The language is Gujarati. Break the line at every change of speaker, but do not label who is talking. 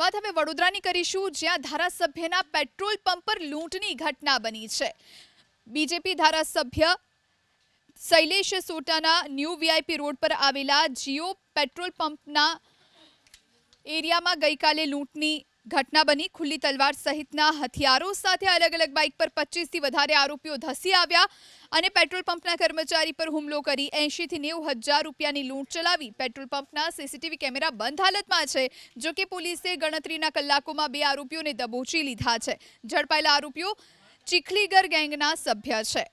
વાત હવે વડોદરાની કરીશું જ્યાં ધારાસભ્યના પેટ્રોલ પંપ પર લૂંટની ઘટના બની છે બીજેપી ધારાસભ્ય શૈલેષ સોટાના ન્યૂ વીઆઈપી રોડ પર આવેલા જીઓ પેટ્રોલ પંપના એરિયામાં ગઈકાલે લૂંટની ઘટના બની ખુલ્લી તલવાર સહિતના હથિયારો સાથે અલગ અલગ બાઇક પર 25 થી વધારે આરોપીઓ ધસી આવ્યા અને પેટ્રોલ પંપના કર્મચારી પર હુમલો કરી 80 થી 90000 રૂપિયાની લૂંટ ચલાવી પેટ્રોલ પંપના સીસીટીવી કેમેરા બંધ હાલતમાં છે જો કે પોલીસે ગણત્રીના કલાકોમાં બે આરોપીઓને દબોચી લીધા છે જડપાયેલા આરોપીઓ ચિકલીગર ગેંગના સભ્ય છે